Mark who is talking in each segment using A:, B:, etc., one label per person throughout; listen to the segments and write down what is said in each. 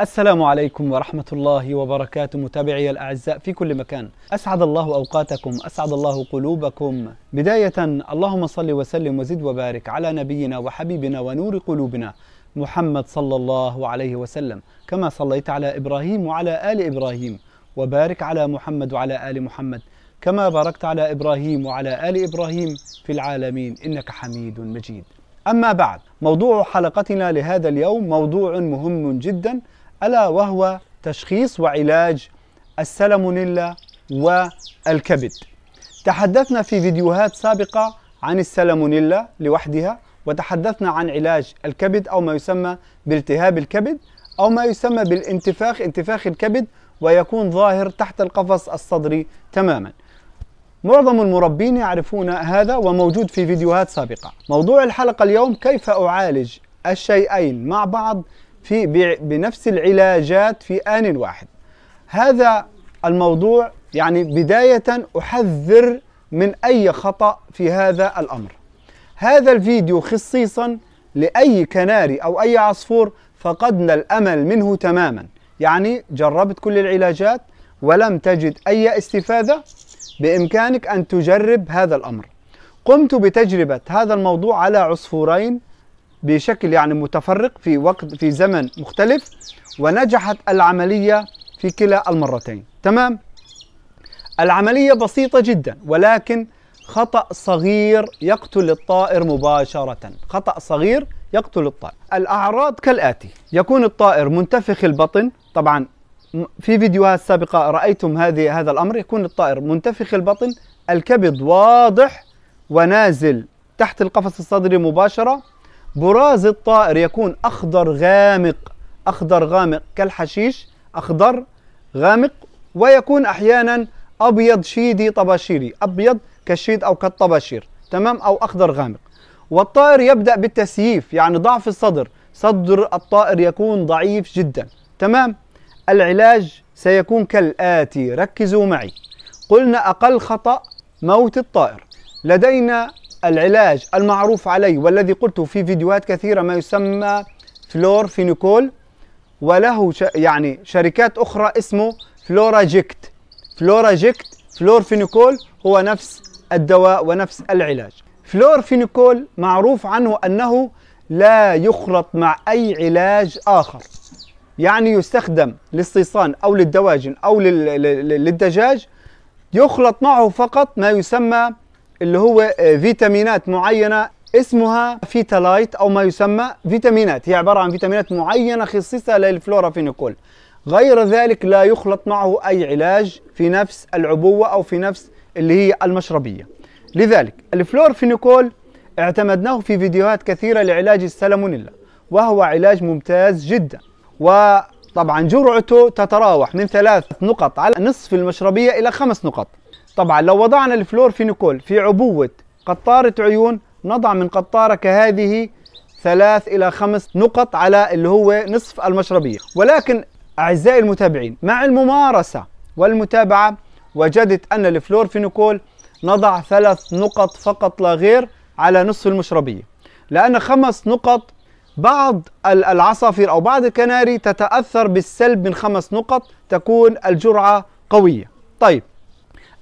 A: السلام عليكم ورحمة الله وبركاته متابعي الأعزاء في كل مكان أسعد الله أوقاتكم أسعد الله قلوبكم بداية اللهم صل وسلم وزد وبارك على نبينا وحبيبنا ونور قلوبنا محمد صلى الله عليه وسلم كما صليت على إبراهيم وعلى آل إبراهيم وبارك على محمد وعلى آل محمد كما باركت على إبراهيم وعلى آل إبراهيم في العالمين إنك حميد مجيد أما بعد موضوع حلقتنا لهذا اليوم موضوع مهم جداً ألا وهو تشخيص وعلاج السلمونيلا والكبد تحدثنا في فيديوهات سابقة عن السلمونيلا لوحدها وتحدثنا عن علاج الكبد أو ما يسمى بالتهاب الكبد أو ما يسمى بالانتفاخ انتفاخ الكبد ويكون ظاهر تحت القفص الصدري تماما معظم المربين يعرفون هذا وموجود في فيديوهات سابقة موضوع الحلقة اليوم كيف أعالج الشيئين مع بعض في بنفس العلاجات في آن واحد هذا الموضوع يعني بداية أحذر من أي خطأ في هذا الأمر هذا الفيديو خصيصا لأي كناري أو أي عصفور فقدنا الأمل منه تماما يعني جربت كل العلاجات ولم تجد أي استفادة بإمكانك أن تجرب هذا الأمر قمت بتجربة هذا الموضوع على عصفورين بشكل يعني متفرق في وقت في زمن مختلف ونجحت العملية في كلا المرتين تمام العملية بسيطة جدا ولكن خطأ صغير يقتل الطائر مباشرة خطأ صغير يقتل الطائر الأعراض كالآتي يكون الطائر منتفخ البطن طبعا في فيديوهات سابقة رأيتم هذه هذا الأمر يكون الطائر منتفخ البطن الكبد واضح ونازل تحت القفص الصدري مباشرة براز الطائر يكون أخضر غامق أخضر غامق كالحشيش أخضر غامق ويكون أحيانا أبيض شيدي طباشيري أبيض كالشيد أو كالطباشير تمام أو أخضر غامق والطائر يبدأ بالتسييف يعني ضعف الصدر صدر الطائر يكون ضعيف جدا تمام العلاج سيكون كالآتي ركزوا معي قلنا أقل خطأ موت الطائر لدينا العلاج المعروف عليه والذي قلته في فيديوهات كثيرة ما يسمى فلور فينيكول وله يعني شركات أخرى اسمه فلوراجيكت فلوراجيكت فلور فينيكول هو نفس الدواء ونفس العلاج فلور فينيكول معروف عنه أنه لا يخلط مع أي علاج آخر يعني يستخدم للصيصان أو للدواجن أو للدجاج يخلط معه فقط ما يسمى اللي هو آه، فيتامينات معينه اسمها فيتالايت او ما يسمى فيتامينات هي عباره عن فيتامينات معينه خصصها للفلورافينيكول غير ذلك لا يخلط معه اي علاج في نفس العبوه او في نفس اللي هي المشربيه لذلك الفلورفينيكول اعتمدناه في فيديوهات كثيره لعلاج السلمونيلا وهو علاج ممتاز جدا وطبعا جرعته تتراوح من ثلاث نقط على نصف المشربيه الى خمس نقط طبعا لو وضعنا الفلورفينيكول في عبوة قطارة عيون نضع من قطارة كهذه ثلاث إلى خمس نقط على اللي هو نصف المشربية ولكن أعزائي المتابعين مع الممارسة والمتابعة وجدت أن الفلورفينيكول نضع ثلاث نقط فقط لا غير على نصف المشربية لأن خمس نقط بعض العصافير أو بعض الكناري تتأثر بالسلب من خمس نقط تكون الجرعة قوية طيب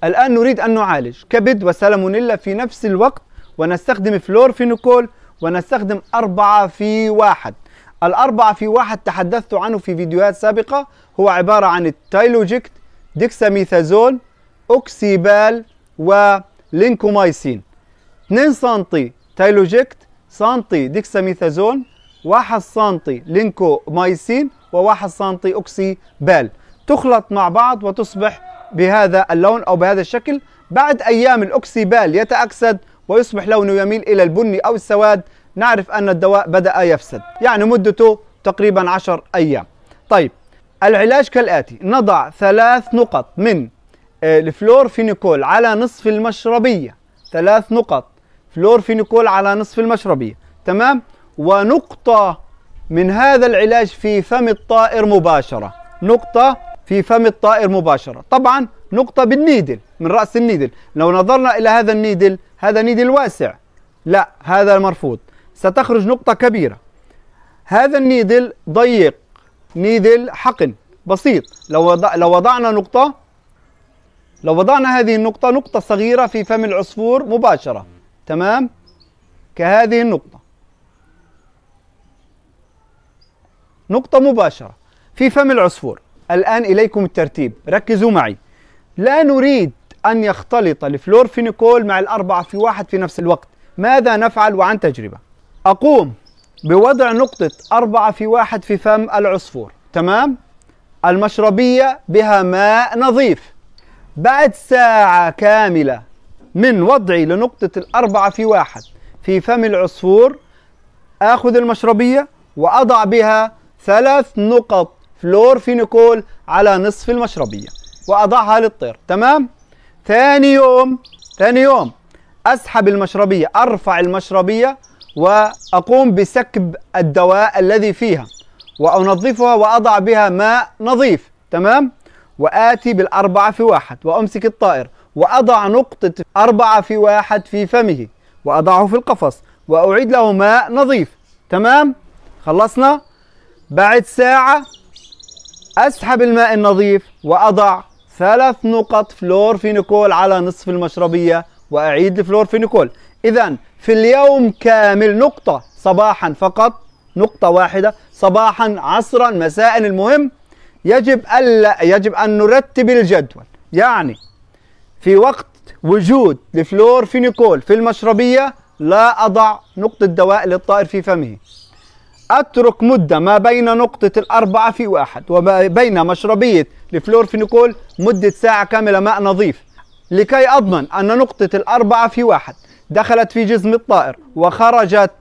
A: الآن نريد أن نعالج كبد وسالمونيلا في نفس الوقت ونستخدم فلورفينوكول ونستخدم أربعة في واحد الأربعة في واحد تحدثت عنه في فيديوهات سابقة هو عبارة عن التايلوجيكت ديكساميثازون أوكسيبال ولينكومايسين 2 سنتي تايلوجيكت سنتي ديكساميثازون 1 سنتي لينكومايسين و1 سنتي أوكسيبال تخلط مع بعض وتصبح بهذا اللون أو بهذا الشكل بعد أيام الأكسيبال يتأكسد ويصبح لونه يميل إلى البني أو السواد نعرف أن الدواء بدأ يفسد يعني مدته تقريبا 10 أيام طيب العلاج كالآتي نضع ثلاث نقط من آه، الفلورفينيكول على نصف المشربية ثلاث نقط فلورفينيكول على نصف المشربية تمام ونقطة من هذا العلاج في فم الطائر مباشرة نقطة في فم الطائر مباشرة طبعا نقطة بالنيدل من رأس النيدل لو نظرنا إلى هذا النيدل هذا نيدل واسع لا هذا مرفوض ستخرج نقطة كبيرة هذا النيدل ضيق نيدل حقن بسيط لو وضع لو وضعنا نقطة لو وضعنا هذه النقطة نقطة صغيرة في فم العصفور مباشرة تمام كهذه النقطة نقطة مباشرة في فم العصفور الآن إليكم الترتيب ركزوا معي لا نريد أن يختلط الفلورفينيكول مع الأربعة في واحد في نفس الوقت ماذا نفعل وعن تجربة أقوم بوضع نقطة أربعة في واحد في فم العصفور تمام المشربية بها ماء نظيف بعد ساعة كاملة من وضعي لنقطة الأربعة في واحد في فم العصفور آخذ المشربية وأضع بها ثلاث نقط فلور فينيكول على نصف المشربية وأضعها للطير تمام ثاني يوم ثاني يوم أسحب المشربية أرفع المشربية وأقوم بسكب الدواء الذي فيها وأنظفها وأضع بها ماء نظيف تمام وآتي بالأربعة في واحد وأمسك الطائر وأضع نقطة أربعة في واحد في فمه وأضعه في القفص وأعيد له ماء نظيف تمام خلصنا بعد ساعة أسحب الماء النظيف وأضع ثلاث نقط فلور فينيكول على نصف المشربية وأعيد الفلور فينيكول إذا في اليوم كامل نقطة صباحا فقط نقطة واحدة صباحا عصرا مساء المهم يجب ألا يجب أن نرتب الجدول يعني في وقت وجود الفلور فينيكول في المشربية لا أضع نقطة دواء للطائر في فمه أترك مدة ما بين نقطة الأربعة في واحد وما بين مشربية الفلورفينيكول مدة ساعة كاملة ماء نظيف لكي أضمن أن نقطة الأربعة في واحد دخلت في جسم الطائر وخرجت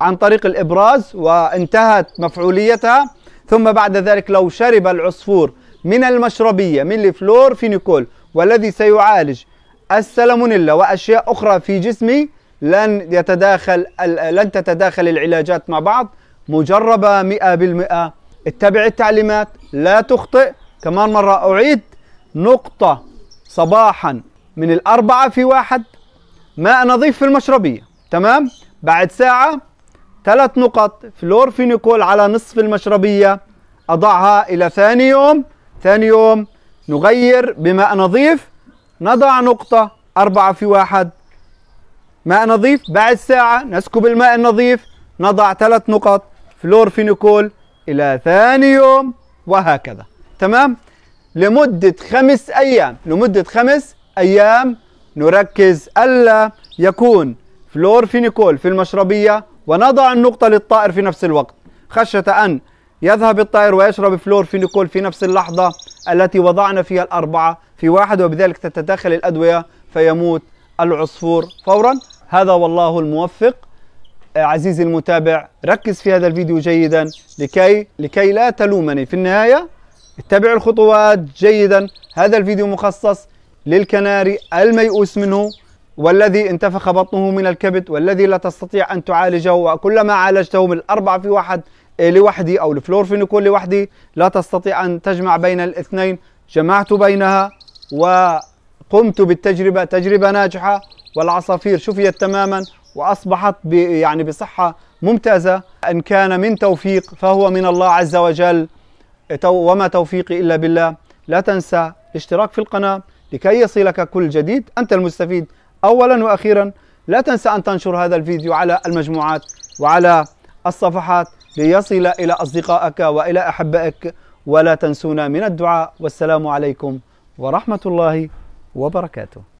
A: عن طريق الإبراز وانتهت مفعوليتها ثم بعد ذلك لو شرب العصفور من المشربية من الفلورفينيكول والذي سيعالج السلمونيلا وأشياء أخرى في جسمي لن يتداخل لن تتداخل العلاجات مع بعض مجربة مئة بالمئة اتبع التعليمات لا تخطئ كمان مرة أعيد نقطة صباحا من الأربعة في واحد ماء نظيف في المشربية تمام بعد ساعة ثلاث نقط فلور فينيكول على نصف المشربية أضعها إلى ثاني يوم ثاني يوم نغير بماء نظيف نضع نقطة أربعة في واحد ماء نظيف بعد ساعة نسكب الماء النظيف نضع ثلاث نقط فلور فينيكول إلى ثاني يوم وهكذا تمام لمدة خمس أيام لمدة خمس أيام نركز ألا يكون فلور فينيكول في المشربية ونضع النقطة للطائر في نفس الوقت خشية أن يذهب الطائر ويشرب فلور فينيكول في نفس اللحظة التي وضعنا فيها الأربعة في واحد وبذلك تتداخل الأدوية فيموت العصفور فورا هذا والله الموفق عزيزي المتابع ركز في هذا الفيديو جيدا لكي لكي لا تلومني في النهاية اتبع الخطوات جيدا هذا الفيديو مخصص للكناري الميؤوس منه والذي انتفخ بطنه من الكبد والذي لا تستطيع أن تعالجه وكلما عالجته من الأربعة في واحد آه، لوحدي أو الفلورفينيكول لوحدي لا تستطيع أن تجمع بين الاثنين جمعت بينها وقمت بالتجربة تجربة ناجحة والعصافير شفيت تماما وأصبحت يعني بصحة ممتازة إن كان من توفيق فهو من الله عز وجل وما توفيقي إلا بالله لا تنسى الاشتراك في القناة لكي يصلك كل جديد أنت المستفيد أولا وأخيرا لا تنسى أن تنشر هذا الفيديو على المجموعات وعلى الصفحات ليصل إلى أصدقائك وإلى أحبائك ولا تنسونا من الدعاء والسلام عليكم ورحمة الله وبركاته